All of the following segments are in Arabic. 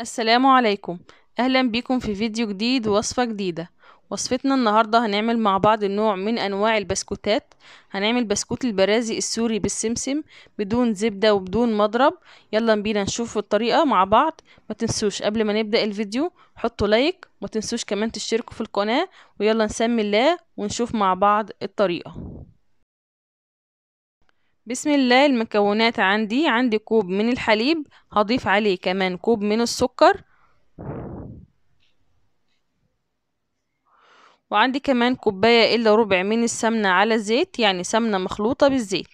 السلام عليكم اهلا بيكم في فيديو جديد ووصفة جديدة وصفتنا النهاردة هنعمل مع بعض النوع من انواع البسكوتات هنعمل بسكوت البرازي السوري بالسمسم بدون زبدة وبدون مضرب يلا بينا نشوف الطريقة مع بعض ما تنسوش قبل ما نبدأ الفيديو حطوا لايك ما تنسوش كمان تشتركوا في القناة ويلا نسمي الله ونشوف مع بعض الطريقة بسم الله المكونات عندي عندي كوب من الحليب هضيف عليه كمان كوب من السكر وعندي كمان كوباية إلا ربع من السمنة على الزيت يعني سمنة مخلوطة بالزيت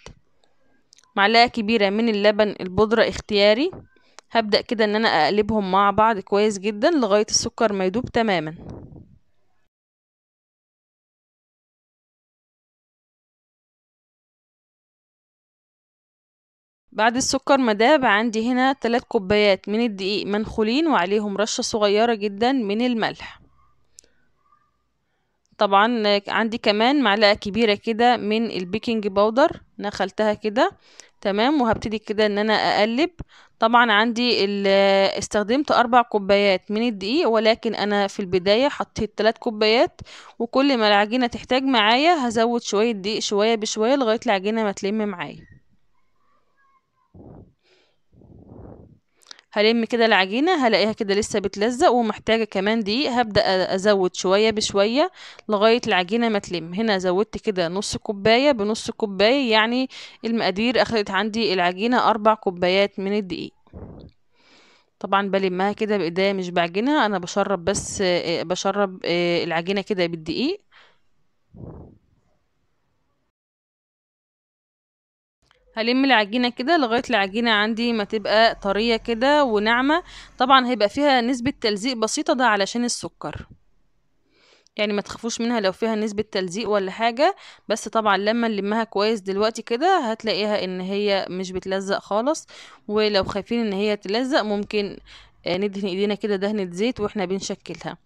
معلقة كبيرة من اللبن البودرة اختياري هبدأ كده إن أنا أقلبهم مع بعض كويس جدا لغاية السكر ما يدوب تماما بعد السكر مداب عندي هنا تلات كوبايات من الدقيق منخولين وعليهم رشة صغيرة جدا من الملح طبعا عندي كمان معلقة كبيرة كده من البيكنج باودر نخلتها كده تمام وهبتدي كده ان انا اقلب طبعا عندي استخدمت اربع كوبايات من الدقيق ولكن انا في البداية حطيت تلات كوبايات وكل ما العجينة تحتاج معايا هزود شوية دقيق شوية بشوية لغاية العجينة ما تلم معايا هلم كده العجينة هلاقيها كده لسه بتلزق ومحتاجة كمان دقيق هبدأ أزود شوية بشوية لغاية العجينة ما تلم هنا زودت كده نص كوباية بنص كوباية يعني المقادير أخدت عندي العجينة أربع كوبايات من الدقيق طبعا بلمها كده بايديا مش بعجنها انا بشرب بس بشرب العجينه كده بالدقيق هلم العجينة كده لغاية العجينة عندي ما تبقى طرية كده وناعمة طبعا هيبقى فيها نسبة تلزيق بسيطة ده علشان السكر يعني ما تخافوش منها لو فيها نسبة تلزيق ولا حاجة بس طبعا لما نلمها كويس دلوقتي كده هتلاقيها ان هي مش بتلزق خالص ولو خايفين ان هي تلزق ممكن آه، ندهن ايدينا كده دهنة زيت واحنا بنشكلها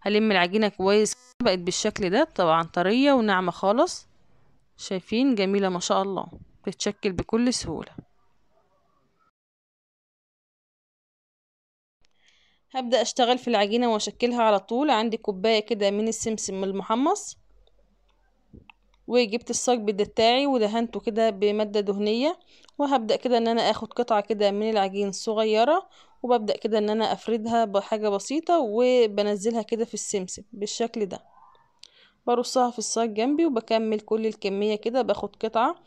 هلم العجينة كويس بقت بالشكل ده طبعا طرية وناعمة خالص شايفين جميلة ما شاء الله بتتشكل بكل سهولة هبدأ أشتغل في العجينة وأشكلها على طول عندي كوباية كده من السمسم المحمص وجبت الصاج بتاعي ودهنته كده بمادة دهنية وهبدأ كده ان انا اخد قطعة كده من العجين صغيرة وببدأ كده ان انا افردها بحاجة بسيطة وبنزلها كده في السمسم بالشكل ده برصها في الصاج جنبي وبكمل كل الكمية كده باخد قطعة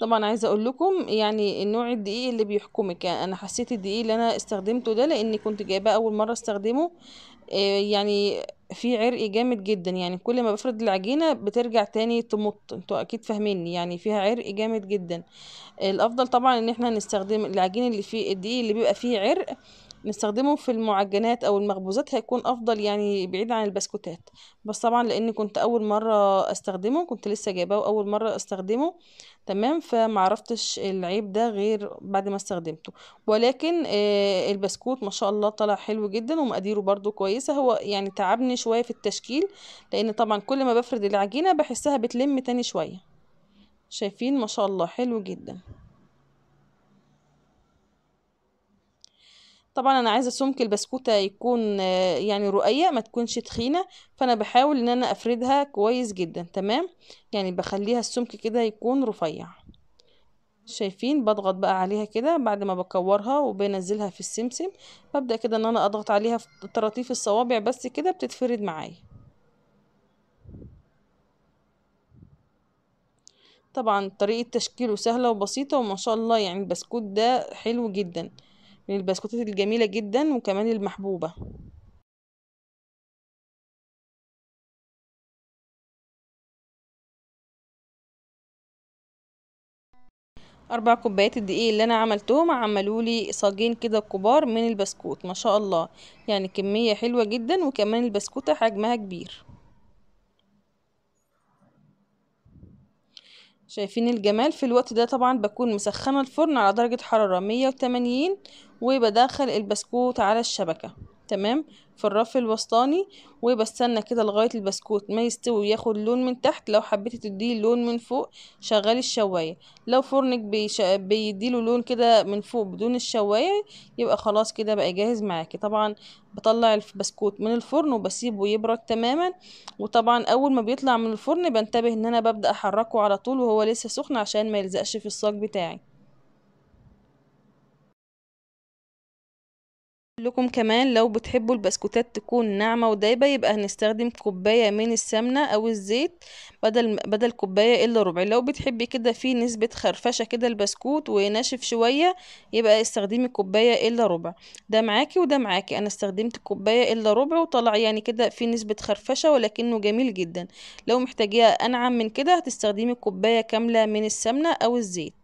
طبعا عايزه اقول لكم يعني نوع الدقيق اللي بيحكمك يعني انا حسيت الدقيق اللي انا استخدمته ده لاني كنت جايباه اول مره استخدمه آه، يعني في عرق جامد جدا يعني كل ما بفرد العجينة بترجع تاني تمط انتوا اكيد فاهميني يعني فيها عرق جامد جدا الافضل طبعا ان احنا نستخدم العجين اللي فيه الدقيق اللي بيبقى فيه عرق نستخدمه في المعجنات او المخبوزات هيكون افضل يعني بعيد عن البسكوتات بس طبعا لاني كنت اول مره استخدمه كنت لسه جايباه واول مره استخدمه تمام فمعرفتش العيب ده غير بعد ما استخدمته ولكن آه، البسكوت ما شاء الله طلع حلو جدا ومقاديره برضو كويسه هو يعني تعبني شويه في التشكيل لان طبعا كل ما بفرد العجينه بحسها بتلم تاني شويه شايفين ما شاء الله حلو جدا طبعا انا عايزه سمك البسكوته يكون آه، يعني رقيق ما تكونش تخينه فانا بحاول ان انا افردها كويس جدا تمام يعني بخليها السمك كده يكون رفيع شايفين بضغط بقى عليها كده بعد ما بكورها وبنزلها في السمسم ببدا كده ان انا اضغط عليها في طراطيف الصوابع بس كده بتتفرد معايا طبعا طريقه تشكيله سهله وبسيطه وما شاء الله يعني البسكوت ده حلو جدا من البسكوتات الجميلة جدا وكمان المحبوبة اربع كوبايات الدقيق اللي انا عملتهم عملوا لي صاجين كده كبار من البسكوت ما شاء الله يعني كميه حلوه جدا وكمان البسكوته حجمها كبير شايفين الجمال في الوقت ده طبعا بكون مسخنة الفرن على درجة حرارة 180 وبدخل البسكوت على الشبكة تمام في الرف الوسطاني وبستنى كده لغاية البسكوت ما يستوي وياخد لون من تحت لو حبيتي تديه لون من فوق شغلي الشواية لو فرنك بيش... بيديله لون كده من فوق بدون الشواية يبقى خلاص كده بقى جاهز معاكي طبعا بطلع البسكوت من الفرن وبسيبه يبرد تماما وطبعا اول ما بيطلع من الفرن بنتبه ان انا ببدأ احركه على طول وهو لسه سخن عشان ما يلزقش في الصاج بتاعي لكم كمان لو بتحبوا البسكوتات تكون ناعمة ودايبة يبقى هنستخدم كوباية من السمنة او الزيت بدل بدل كوباية الا ربع لو بتحبي كده في نسبة خرفشة كده البسكوت وناشف شوية يبقى استخدمي كوباية الا ربع ده معاكي وده معاكي انا استخدمت كوباية الا ربع وطلع يعني كده في نسبة خرفشة ولكنه جميل جدا لو محتاجيها انعم من كده هتستخدمي كوباية كاملة من السمنة او الزيت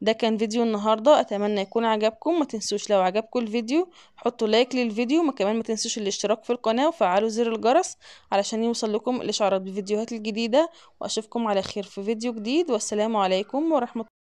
ده كان فيديو النهاردة اتمنى يكون عجبكم ما تنسوش لو عجبكم الفيديو حطوا لايك للفيديو ما كمان ما تنسوش الاشتراك في القناة وفعلوا زر الجرس علشان يوصل لكم الاشعارات بالفيديوهات الجديدة واشوفكم على خير في فيديو جديد والسلام عليكم ورحمة